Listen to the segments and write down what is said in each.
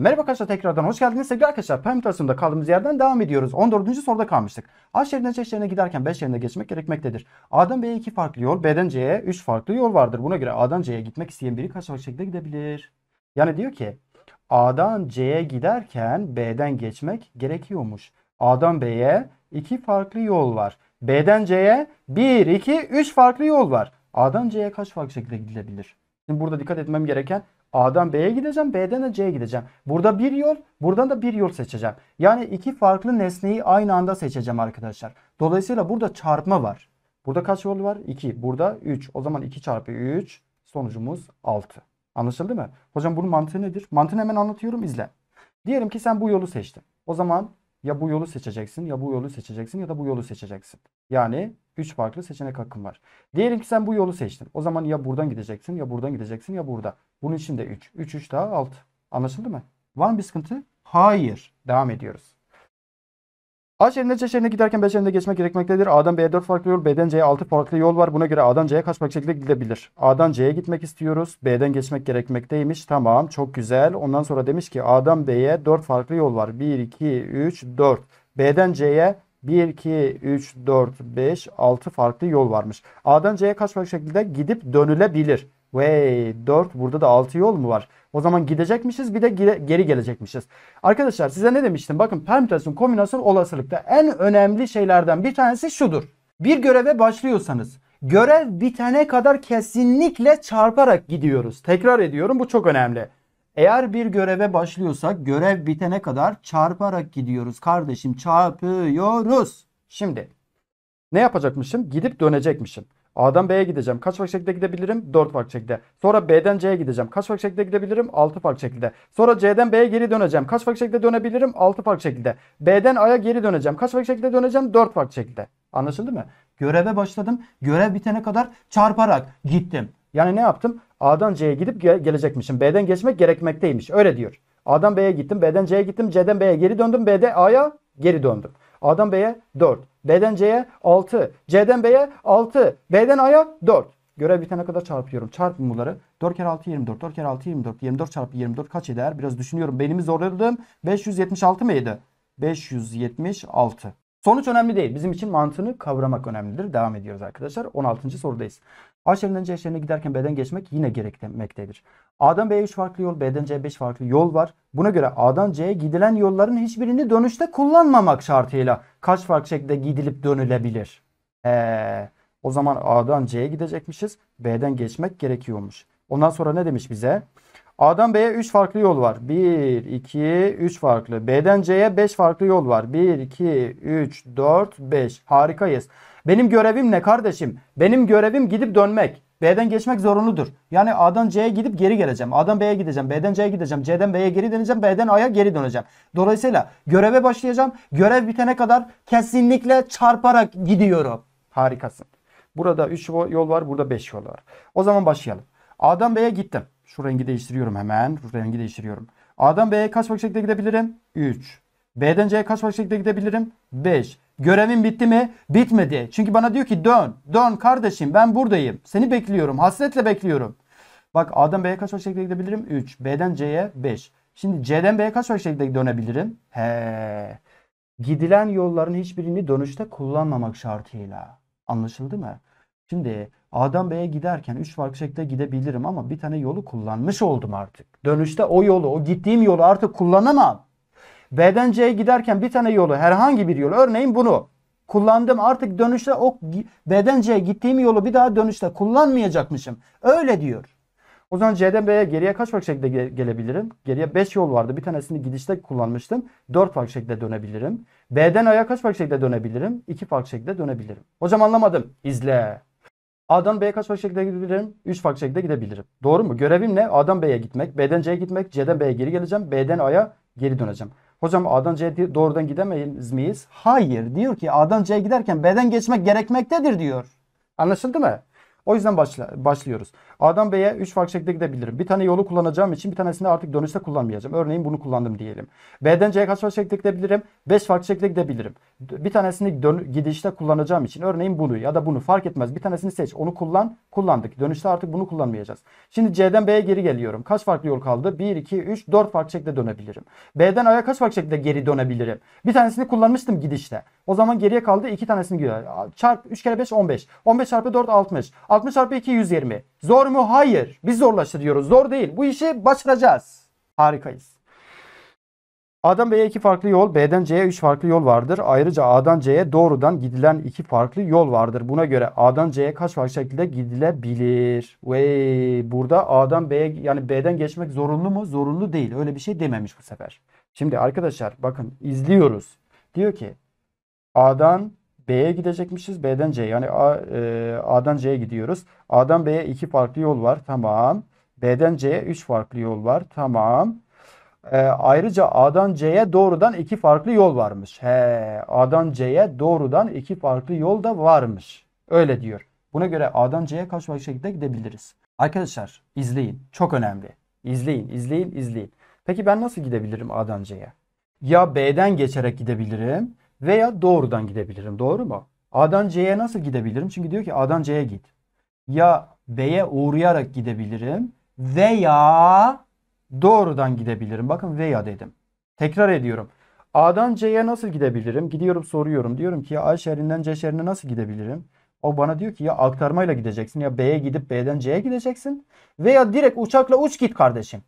Merhaba arkadaşlar tekrardan hoş geldiniz. Sevgili arkadaşlar permütasyonda kaldığımız yerden devam ediyoruz. 14. soruda kalmıştık. A şeridine C şeridine giderken B şeridine geçmek gerekmektedir. A'dan B'ye 2 farklı yol, B'den C'ye 3 farklı yol vardır. Buna göre A'dan C'ye gitmek isteyen biri kaç farklı şekilde gidebilir? Yani diyor ki A'dan C'ye giderken B'den geçmek gerekiyormuş. A'dan B'ye 2 farklı yol var. B'den C'ye 1, 2, 3 farklı yol var. A'dan C'ye kaç farklı şekilde gidilebilir? Şimdi burada dikkat etmem gereken A'dan B'ye gideceğim. B'den de C'ye gideceğim. Burada bir yol. Buradan da bir yol seçeceğim. Yani iki farklı nesneyi aynı anda seçeceğim arkadaşlar. Dolayısıyla burada çarpma var. Burada kaç yol var? 2. Burada 3. O zaman 2 çarpı 3. Sonucumuz 6. Anlaşıldı mı? Hocam bunun mantığı nedir? Mantığını hemen anlatıyorum. izle. Diyelim ki sen bu yolu seçtin. O zaman ya bu yolu seçeceksin ya bu yolu seçeceksin ya da bu yolu seçeceksin. Yani 3 farklı seçenek hakkın var. Diyelim ki sen bu yolu seçtin. O zaman ya buradan gideceksin ya buradan gideceksin ya burada. Bunun için de 3. 3 3 daha 6. Anlaşıldı mı? Var mı bir sıkıntı? Hayır. Devam ediyoruz. A şeridinde C şeridine giderken B şeridinde geçmek gerekmektedir. A'dan B'ye 4 farklı yol, B'den C'ye 6 farklı yol var. Buna göre A'dan C'ye kaç farklı şekilde gidebilir? A'dan C'ye gitmek istiyoruz. B'den geçmek gerekmekteymiş. Tamam çok güzel. Ondan sonra demiş ki A'dan B'ye 4 farklı yol var. 1, 2, 3, 4. B'den C'ye 1, 2, 3, 4, 5, 6 farklı yol varmış. A'dan C'ye kaç farklı şekilde gidip dönülebilir. Vay 4 burada da 6 yol mu var? O zaman gidecekmişiz bir de geri gelecekmişiz. Arkadaşlar size ne demiştim? Bakın permütasyon kombinasyon olasılıkta en önemli şeylerden bir tanesi şudur. Bir göreve başlıyorsanız görev bitene kadar kesinlikle çarparak gidiyoruz. Tekrar ediyorum bu çok önemli. Eğer bir göreve başlıyorsak görev bitene kadar çarparak gidiyoruz kardeşim. Çarpıyoruz. Şimdi ne yapacakmışım? Gidip dönecekmişim. A'dan B'ye gideceğim. Kaç farklı şekilde gidebilirim? 4 farklı şekilde. Sonra B'den C'ye gideceğim. Kaç farklı şekilde gidebilirim? 6 farklı şekilde. Sonra C'den B'ye geri döneceğim. Kaç farklı şekilde dönebilirim? 6 farklı şekilde. B'den A'ya geri döneceğim. Kaç farklı şekilde döneceğim? 4 farklı şekilde. Anlaşıldı mı? Göreve başladım. Görev bitene kadar çarparak gittim. Yani ne yaptım? A'dan C'ye gidip ge gelecekmişim. B'den geçmek gerekmekteymiş. Öyle diyor. A'dan B'ye gittim, B'den C'ye gittim, C'den B'ye geri döndüm, B'de A'ya geri döndüm. A'dan B'ye 4, B'den C'ye 6, C'den B'ye 6, B'den A'ya 4. Görev bitene kadar çarpıyorum. Çarpın bunları. 4 kere 6 24, 4 kere 6 24, 24 çarpı 24 kaç eder? Biraz düşünüyorum. Belimi zorladım. 576 mıydı? 576. Sonuç önemli değil. Bizim için mantığını kavramak önemlidir. Devam ediyoruz arkadaşlar. 16. sorudayız. A şehrinden C şehrine giderken B'den geçmek yine gerekmektedir. A'dan B'ye 3 farklı yol, B'den C'ye 5 farklı yol var. Buna göre A'dan C'ye gidilen yolların hiçbirini dönüşte kullanmamak şartıyla kaç farklı şekilde gidilip dönülebilir? Ee, o zaman A'dan C'ye gidecekmişiz. B'den geçmek gerekiyormuş. Ondan sonra ne demiş bize? A'dan B'ye 3 farklı yol var. 1, 2, 3 farklı. B'den C'ye 5 farklı yol var. 1, 2, 3, 4, 5. Harikayız. Benim görevim ne kardeşim? Benim görevim gidip dönmek. B'den geçmek zorunludur. Yani A'dan C'ye gidip geri geleceğim. A'dan B'ye gideceğim. B'den C'ye gideceğim. C'den B'ye geri döneceğim. B'den A'ya geri döneceğim. Dolayısıyla göreve başlayacağım. Görev bitene kadar kesinlikle çarparak gidiyorum. Harikasın. Burada 3 yol var. Burada 5 yol var. O zaman başlayalım. A'dan B'ye gittim. Şu rengi değiştiriyorum hemen. Şu rengi değiştiriyorum. A'dan B'ye kaç yükseklikte gidebilirim? 3. B'den C'ye kaç yükseklikte gidebilirim? 5. Görevim bitti mi? Bitmedi. Çünkü bana diyor ki dön. Dön kardeşim ben buradayım. Seni bekliyorum. Hasretle bekliyorum. Bak A'dan B'ye kaç yükseklikte gidebilirim? 3. B'den C'ye 5. Şimdi C'den B'ye kaç yükseklikte dönebilirim? He. Gidilen yolların hiçbirini dönüşte kullanmamak şartıyla. Anlaşıldı mı? Şimdi A'dan B'ye giderken 3 farklı şekilde gidebilirim ama bir tane yolu kullanmış oldum artık. Dönüşte o yolu, o gittiğim yolu artık kullanamam. B'den C'ye giderken bir tane yolu, herhangi bir yolu, örneğin bunu kullandım. Artık dönüşte o B'den C'ye gittiğim yolu bir daha dönüşte kullanmayacakmışım. Öyle diyor. O zaman C'den B'ye geriye kaç farklı şekilde ge gelebilirim? Geriye 5 yol vardı. Bir tanesini gidişte kullanmıştım. 4 farklı şekilde dönebilirim. B'den A'ya kaç farklı şekilde dönebilirim? 2 farklı şekilde dönebilirim. Hocam anlamadım. İzle. A'dan B'ye kaç farklı şekilde gidebilirim? 3 farklı şekilde gidebilirim. Doğru mu? Görevim ne? A'dan B'ye gitmek, B'den C'ye gitmek, C'den B'ye geri geleceğim, B'den A'ya geri döneceğim. Hocam A'dan C'ye doğrudan gidemeyiz miyiz? Hayır. Diyor ki A'dan C'ye giderken B'den geçmek gerekmektedir diyor. Anlaşıldı mı? O yüzden başla, başlıyoruz. A'dan B'ye 3 farklı şekilde gidebilirim. Bir tane yolu kullanacağım için bir tanesini artık dönüşte kullanmayacağım. Örneğin bunu kullandım diyelim. B'den C'ye kaç farklı şekilde gidebilirim? 5 farklı şekilde gidebilirim. Bir tanesini dön gidişte kullanacağım için örneğin bunu ya da bunu fark etmez. Bir tanesini seç. Onu kullan. Kullandık. Dönüşte artık bunu kullanmayacağız. Şimdi C'den B'ye geri geliyorum. Kaç farklı yol kaldı? 1, 2, 3, 4 farklı şekilde dönebilirim. B'den A'ya kaç farklı şekilde geri dönebilirim? Bir tanesini kullanmıştım gidişte. O zaman geriye kaldı 2 tanesini gidiyor. Çarp 3 kere 5 15. 15 çarpı 4 60. 60 çarpı 2 120. Zor mu? Hayır. Biz zorlaştırıyoruz. Zor değil. Bu işi başaracağız. Harikayız. A'dan B'ye iki farklı yol, B'den C'ye üç farklı yol vardır. Ayrıca A'dan C'ye doğrudan gidilen iki farklı yol vardır. Buna göre A'dan C'ye kaç farklı şekilde gidilebilir? Vey, burada A'dan B'ye yani B'den geçmek zorunlu mu? Zorunlu değil. Öyle bir şey dememiş bu sefer. Şimdi arkadaşlar bakın izliyoruz. Diyor ki A'dan B'ye gidecekmişiz. B'den C'ye yani A, e, A'dan C'ye gidiyoruz. A'dan B'ye iki farklı yol var. Tamam. B'den C'ye üç farklı yol var. Tamam. E, ayrıca A'dan C'ye doğrudan iki farklı yol varmış. He, A'dan C'ye doğrudan iki farklı yol da varmış. Öyle diyor. Buna göre A'dan C'ye kaç farklı şekilde gidebiliriz? Arkadaşlar izleyin. Çok önemli. İzleyin, izleyin, izleyin. Peki ben nasıl gidebilirim A'dan C'ye? Ya B'den geçerek gidebilirim veya doğrudan gidebilirim. Doğru mu? A'dan C'ye nasıl gidebilirim? Çünkü diyor ki A'dan C'ye git. Ya B'ye uğrayarak gidebilirim veya doğrudan gidebilirim. Bakın veya dedim. Tekrar ediyorum. A'dan C'ye nasıl gidebilirim? Gidiyorum soruyorum. Diyorum ki ya A şehrinden C şehrine nasıl gidebilirim? O bana diyor ki ya aktarmayla gideceksin ya B'ye gidip B'den C'ye gideceksin. Veya direkt uçakla uç git kardeşim.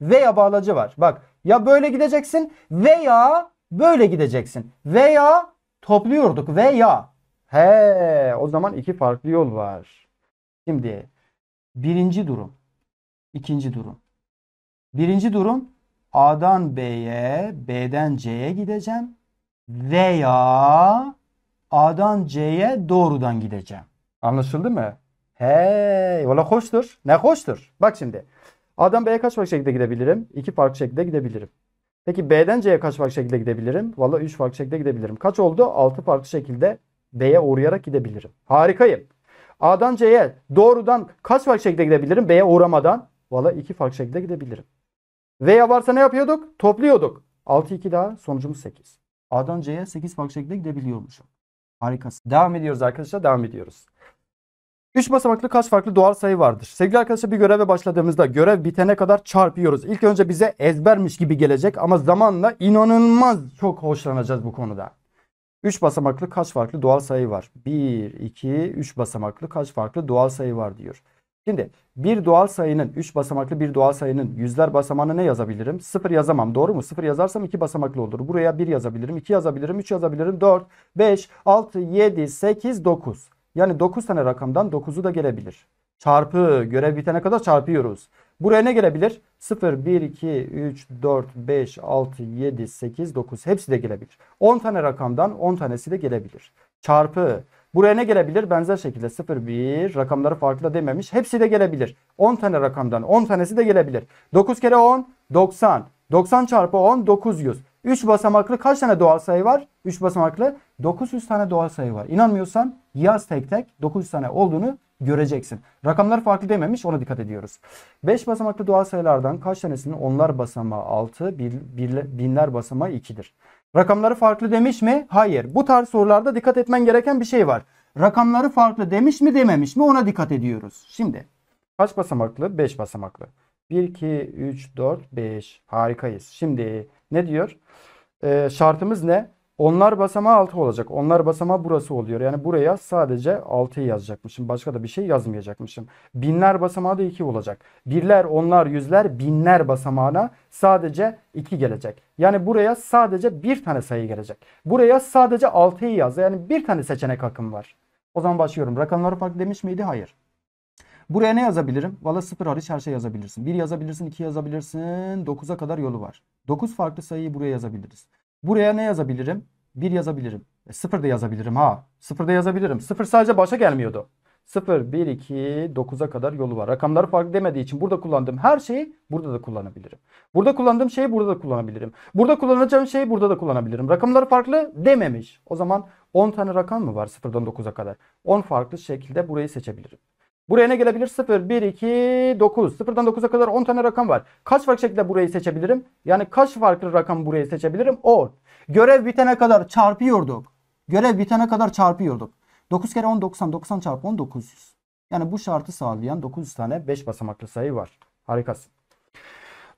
Veya bağlacı var. Bak ya böyle gideceksin veya Böyle gideceksin. Veya topluyorduk veya. He o zaman iki farklı yol var. Şimdi birinci durum. ikinci durum. Birinci durum A'dan B'ye, B'den C'ye gideceğim. Veya A'dan C'ye doğrudan gideceğim. Anlaşıldı mı? Hey, valla hoştur. Ne hoştur. Bak şimdi. A'dan B'ye kaç farklı şekilde gidebilirim? İki farklı şekilde gidebilirim. Peki B'den C'ye kaç farklı şekilde gidebilirim? Valla 3 farklı şekilde gidebilirim. Kaç oldu? 6 farklı şekilde B'ye uğrayarak gidebilirim. Harikayım. A'dan C'ye doğrudan kaç farklı şekilde gidebilirim? B'ye uğramadan. Valla 2 farklı şekilde gidebilirim. Veya varsa ne yapıyorduk? Topluyorduk. 6 2 daha sonucumuz 8. A'dan C'ye 8 farklı şekilde gidebiliyormuşum. Harikasın. Devam ediyoruz arkadaşlar. Devam ediyoruz. 3 basamaklı kaç farklı doğal sayı vardır? Sevgili arkadaşlar bir göreve başladığımızda görev bitene kadar çarpıyoruz. İlk önce bize ezbermiş gibi gelecek ama zamanla inanılmaz çok hoşlanacağız bu konuda. 3 basamaklı kaç farklı doğal sayı var? 1, 2, 3 basamaklı kaç farklı doğal sayı var diyor. Şimdi bir doğal sayının 3 basamaklı bir doğal sayının yüzler basamağını ne yazabilirim? 0 yazamam doğru mu? 0 yazarsam 2 basamaklı olur. Buraya 1 yazabilirim, 2 yazabilirim, 3 yazabilirim, 4, 5, 6, 7, 8, 9. Yani 9 tane rakamdan 9'u da gelebilir. Çarpı görev bitene kadar çarpıyoruz. Buraya ne gelebilir? 0, 1, 2, 3, 4, 5, 6, 7, 8, 9 hepsi de gelebilir. 10 tane rakamdan 10 tanesi de gelebilir. Çarpı buraya ne gelebilir? Benzer şekilde 0, 1 rakamları farklı dememiş. Hepsi de gelebilir. 10 tane rakamdan 10 tanesi de gelebilir. 9 kere 10 90. 90 çarpı 10 900. 3 basamaklı kaç tane doğal sayı var? 3 basamaklı 900 tane doğal sayı var. İnanmıyorsan yaz tek tek 900 tane olduğunu göreceksin. Rakamlar farklı dememiş ona dikkat ediyoruz. 5 basamaklı doğal sayılardan kaç tanesinin onlar basamağı 6, bir, bir, binler basamağı 2'dir. Rakamları farklı demiş mi? Hayır. Bu tarz sorularda dikkat etmen gereken bir şey var. Rakamları farklı demiş mi dememiş mi ona dikkat ediyoruz. Şimdi kaç basamaklı? 5 basamaklı. 1, 2, 3, 4, 5. Harikayız. Şimdi ne diyor? Ee, şartımız ne? Onlar basamağı 6 olacak. Onlar basamağı burası oluyor. Yani buraya sadece 6'yı yazacakmışım. Başka da bir şey yazmayacakmışım. Binler basamağı da 2 olacak. Birler, onlar, yüzler, binler basamağına sadece 2 gelecek. Yani buraya sadece bir tane sayı gelecek. Buraya sadece 6'yı yaz. Yani bir tane seçenek hakkım var. O zaman başlıyorum. Rakamları farklı demiş miydi? Hayır. Buraya ne yazabilirim? Valla sıfır hariç her şey yazabilirsin. 1 yazabilirsin, 2 yazabilirsin. 9'a kadar yolu var. 9 farklı sayıyı buraya yazabiliriz. Buraya ne yazabilirim? 1 yazabilirim. E, da yazabilirim ha. 0 da yazabilirim. 0 sadece başa gelmiyordu. 0, 1, 2, 9'a kadar yolu var. Rakamları farklı demediği için burada kullandığım her şeyi burada da kullanabilirim. Burada kullandığım şeyi burada da kullanabilirim. Burada kullanacağım şeyi burada da kullanabilirim. Rakamları farklı dememiş. O zaman 10 tane rakam mı var 0'dan 9'a kadar? 10 farklı şekilde burayı seçebilirim. Buraya ne gelebilir? 0, 1, 2, 9. 0'dan 9'a kadar 10 tane rakam var. Kaç farklı şekilde burayı seçebilirim? Yani kaç farklı rakam burayı seçebilirim? 10. Görev bitene kadar çarpıyorduk. Görev bitene kadar çarpıyorduk. 9 kere 10 90. 90 çarpı 10 900. Yani bu şartı sağlayan 900 tane 5 basamaklı sayı var. Harikasın.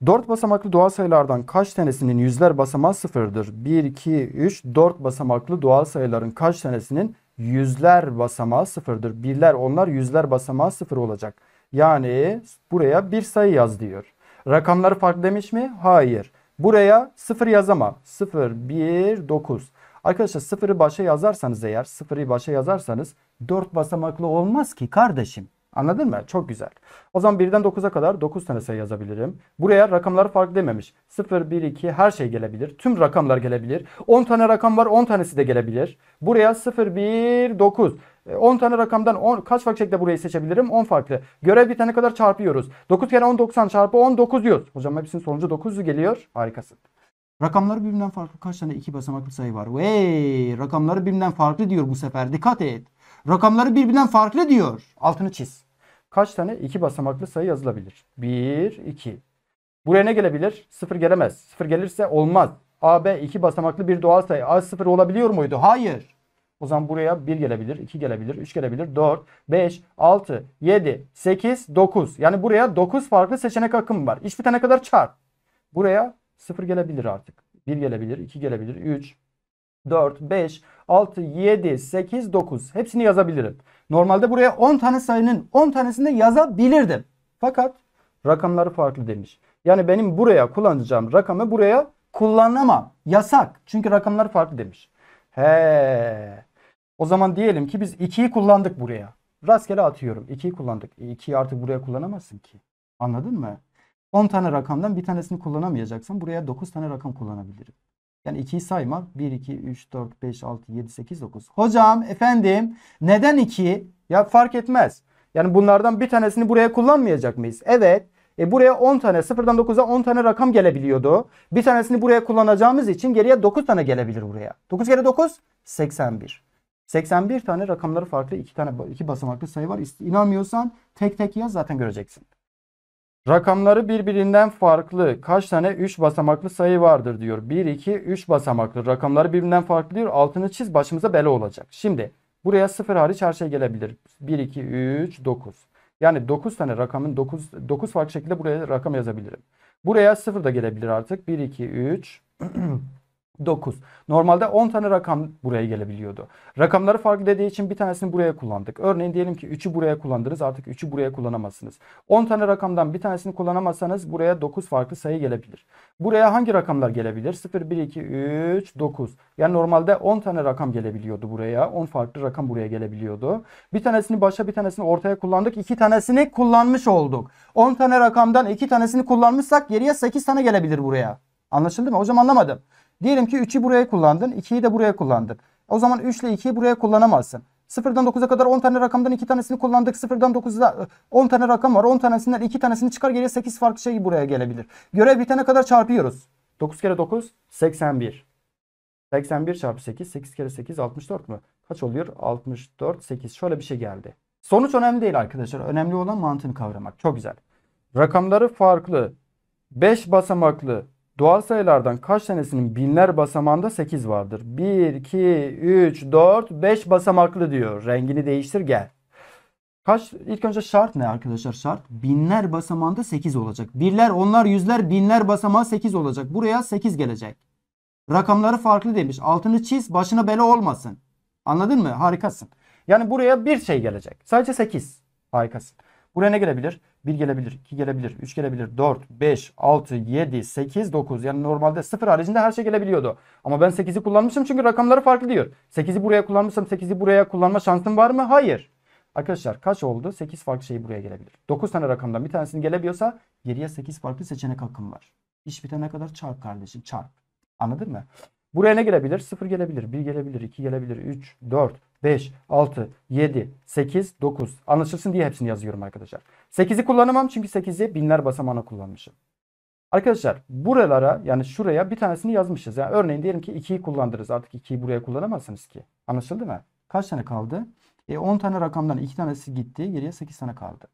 4 basamaklı doğal sayılardan kaç tanesinin yüzler basamağı sıfırdır? 1, 2, 3, 4 basamaklı doğal sayıların kaç tanesinin yüzler basamağı sıfırdır. Birler onlar yüzler basamağı sıfır olacak. Yani buraya bir sayı yaz diyor. Rakamları farklı demiş mi? Hayır. Buraya sıfır yazama. Sıfır bir dokuz. Arkadaşlar sıfırı başa yazarsanız eğer sıfırı başa yazarsanız dört basamaklı olmaz ki kardeşim. Anladın mı? Çok güzel. O zaman 1'den 9'a kadar 9 tane sayı yazabilirim. Buraya rakamları farklı dememiş. 0, 1, 2 her şey gelebilir. Tüm rakamlar gelebilir. 10 tane rakam var 10 tanesi de gelebilir. Buraya 0, 1, 9. 10 tane rakamdan 10, kaç farklı şekilde burayı seçebilirim? 10 farklı. Görev bitene kadar çarpıyoruz. 9 kere 10 90 çarpı 10 9 diyoruz. Hocam hepsinin sonucu 9 geliyor. Harikasın. Rakamları birbirinden farklı kaç tane iki basamaklı sayı var? Vey! Rakamları birbirinden farklı diyor bu sefer. Dikkat et. Rakamları birbirinden farklı diyor. Altını çiz. Kaç tane iki basamaklı sayı yazılabilir? 1, 2. Buraya ne gelebilir? 0 gelemez. 0 gelirse olmaz. A, B iki basamaklı bir doğal sayı. A 0 olabiliyor muydu? Hayır. O zaman buraya 1 gelebilir, 2 gelebilir, 3 gelebilir, 4, 5, 6, 7, 8, 9. Yani buraya 9 farklı seçenek akımı var. İş bitene kadar çarp. Buraya 0 gelebilir artık. 1 gelebilir, 2 gelebilir, 3, 4, 5, 6, 7, 8, 9 hepsini yazabilirim. Normalde buraya 10 tane sayının 10 tanesini yazabilirdim. Fakat rakamları farklı demiş. Yani benim buraya kullanacağım rakamı buraya kullanamam. Yasak. Çünkü rakamlar farklı demiş. He. O zaman diyelim ki biz 2'yi kullandık buraya. Rastgele atıyorum. 2'yi kullandık. 2'yi artık buraya kullanamazsın ki. Anladın mı? 10 tane rakamdan bir tanesini kullanamayacaksan buraya 9 tane rakam kullanabilirim. Yani 2'yi sayma. 1, 2, 3, 4, 5, 6, 7, 8, 9. Hocam efendim neden 2? Ya fark etmez. Yani bunlardan bir tanesini buraya kullanmayacak mıyız? Evet. E buraya 10 tane 0'dan 9'a 10 tane rakam gelebiliyordu. Bir tanesini buraya kullanacağımız için geriye 9 tane gelebilir buraya. 9 kere 9 81. 81 tane rakamları farklı 2 tane 2 basamaklı sayı var. İnanmıyorsan tek tek yaz zaten göreceksin. Rakamları birbirinden farklı. Kaç tane 3 basamaklı sayı vardır diyor. 1, 2, 3 basamaklı. Rakamları birbirinden farklı diyor. Altını çiz başımıza bela olacak. Şimdi buraya 0 hariç her şey gelebilir. 1, 2, 3, 9. Yani 9 tane rakamın 9, 9 farklı şekilde buraya rakam yazabilirim. Buraya 0 da gelebilir artık. 1, 2, 3. 9. Normalde 10 tane rakam buraya gelebiliyordu. Rakamları farklı dediği için bir tanesini buraya kullandık. Örneğin diyelim ki 3'ü buraya kullandınız artık 3'ü buraya kullanamazsınız. 10 tane rakamdan bir tanesini kullanamazsanız buraya 9 farklı sayı gelebilir. Buraya hangi rakamlar gelebilir? 0, 1, 2, 3, 9. Yani normalde 10 tane rakam gelebiliyordu buraya. 10 farklı rakam buraya gelebiliyordu. Bir tanesini başa bir tanesini ortaya kullandık. 2 tanesini kullanmış olduk. 10 tane rakamdan 2 tanesini kullanmışsak geriye 8 tane gelebilir buraya. Anlaşıldı mı? Hocam anlamadım. Diyelim ki 3'ü buraya kullandın. 2'yi de buraya kullandın. O zaman 3 ile 2'yi buraya kullanamazsın. 0'dan 9'a kadar 10 tane rakamdan 2 tanesini kullandık. 0'dan 9'da 10 tane rakam var. 10 tanesinden 2 tanesini çıkar geriye 8 farklı şey buraya gelebilir. Görev bitene kadar çarpıyoruz. 9 kere 9 81. 81 çarpı 8. 8 kere 8 64 mu? Kaç oluyor? 64 8. Şöyle bir şey geldi. Sonuç önemli değil arkadaşlar. Önemli olan mantığını kavramak. Çok güzel. Rakamları farklı. 5 basamaklı Doğal sayılardan kaç tanesinin binler basamağında 8 vardır? 1, 2, 3, 4, 5 basamaklı diyor. Rengini değiştir gel. Kaç ilk önce şart ne arkadaşlar şart? Binler basamağında 8 olacak. Birler, onlar, yüzler, binler basamağı 8 olacak. Buraya 8 gelecek. Rakamları farklı demiş. Altını çiz, başına bela olmasın. Anladın mı? Harikasın. Yani buraya bir şey gelecek. Sadece 8. Harikasın. Buraya ne gelebilir? 1 gelebilir, 2 gelebilir, 3 gelebilir, 4, 5, 6, 7, 8, 9. Yani normalde 0 haricinde her şey gelebiliyordu. Ama ben 8'i kullanmışım çünkü rakamları farklı diyor. 8'i buraya kullanmışım, 8'i buraya kullanma şansım var mı? Hayır. Arkadaşlar kaç oldu? 8 farklı şey buraya gelebilir. 9 tane rakamdan bir tanesini gelebiliyorsa geriye 8 farklı seçenek hakkım var. İş bitene kadar çarp kardeşim çarp. Anladın mı? Buraya ne gelebilir? 0 gelebilir, 1 gelebilir, 2 gelebilir, 3, 4, 5, 6, 7, 8, 9. Anlaşılsın diye hepsini yazıyorum arkadaşlar. 8'i kullanamam çünkü 8'i binler basamağına kullanmışım. Arkadaşlar buralara yani şuraya bir tanesini yazmışız. Yani örneğin diyelim ki 2'yi kullandırırız. Artık 2'yi buraya kullanamazsınız ki. Anlaşıldı mı? Kaç tane kaldı? E 10 tane rakamdan 2 tanesi gitti. Geriye 8 tane kaldı.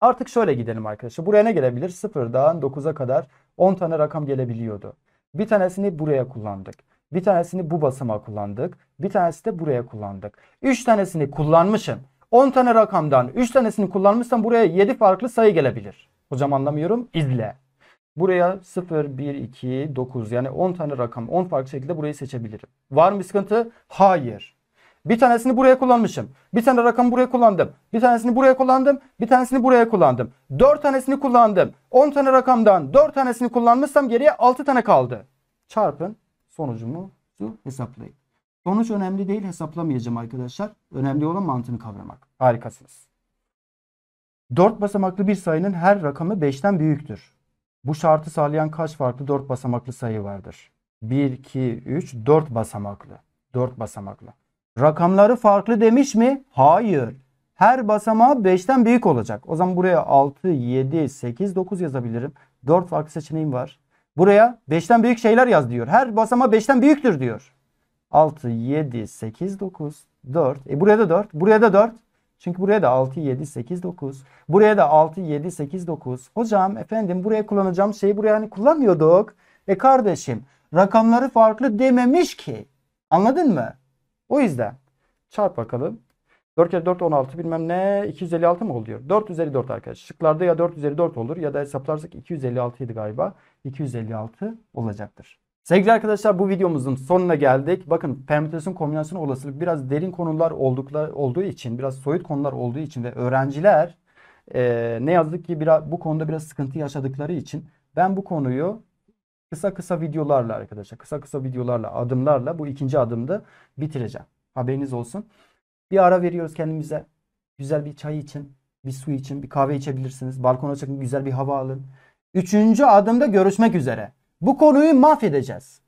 Artık şöyle gidelim arkadaşlar. Buraya ne gelebilir? 0'dan 9'a kadar 10 tane rakam gelebiliyordu. Bir tanesini buraya kullandık. Bir tanesini bu basıma kullandık. Bir tanesi de buraya kullandık. 3 tanesini kullanmışım. 10 tane rakamdan 3 tanesini kullanmışsam buraya 7 farklı sayı gelebilir. Hocam anlamıyorum. İzle. Buraya 0, 1, 2, 9 yani 10 tane rakam 10 farklı şekilde burayı seçebilirim. Var mı sıkıntı? Hayır. Bir tanesini buraya kullanmışım. Bir tane rakamı buraya kullandım. Bir tanesini buraya kullandım. Bir tanesini buraya kullandım. 4 tanesini kullandım. 10 tane rakamdan 4 tanesini kullanmışsam geriye 6 tane kaldı. Çarpın sonucumu hesaplayın. Sonuç önemli değil hesaplamayacağım arkadaşlar. Önemli olan mantığını kavramak. Harikasınız. 4 basamaklı bir sayının her rakamı 5'ten büyüktür. Bu şartı sağlayan kaç farklı 4 basamaklı sayı vardır? 1, 2, 3, 4 basamaklı. 4 basamaklı. Rakamları farklı demiş mi? Hayır. Her basamağı 5'ten büyük olacak. O zaman buraya 6, 7, 8, 9 yazabilirim. 4 farklı seçeneğim var. Buraya 5'ten büyük şeyler yaz diyor. Her basama 5'ten büyüktür diyor. 6, 7, 8, 9, 4. E buraya da 4. Buraya da 4. Çünkü buraya da 6, 7, 8, 9. Buraya da 6, 7, 8, 9. Hocam efendim buraya kullanacağım şeyi buraya hani kullanmıyorduk. E kardeşim rakamları farklı dememiş ki. Anladın mı? O yüzden çarp bakalım. 4 kere 4 16 bilmem ne 256 mı oluyor? 4 üzeri 4 arkadaş. Şıklarda ya 4 üzeri 4 olur ya da hesaplarsak 256 idi galiba. 256 olacaktır. Sevgili arkadaşlar bu videomuzun sonuna geldik. Bakın permütasyon kombinasyon olasılık biraz derin konular oldukları, olduğu için biraz soyut konular olduğu için ve öğrenciler e, ne yazık ki biraz, bu konuda biraz sıkıntı yaşadıkları için ben bu konuyu kısa kısa videolarla arkadaşlar kısa kısa videolarla adımlarla bu ikinci adımda bitireceğim. Haberiniz olsun. Bir ara veriyoruz kendimize. Güzel bir çay için, bir su için, bir kahve içebilirsiniz. Balkona çıkın güzel bir hava alın. Üçüncü adımda görüşmek üzere. Bu konuyu mahvedeceğiz.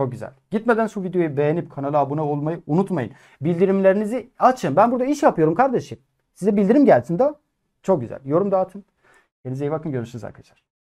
Çok güzel. Gitmeden şu videoyu beğenip kanala abone olmayı unutmayın. Bildirimlerinizi açın. Ben burada iş yapıyorum kardeşim. Size bildirim gelsin de. Çok güzel. Yorum dağıtın. Kendinize iyi bakın. Görüşürüz arkadaşlar.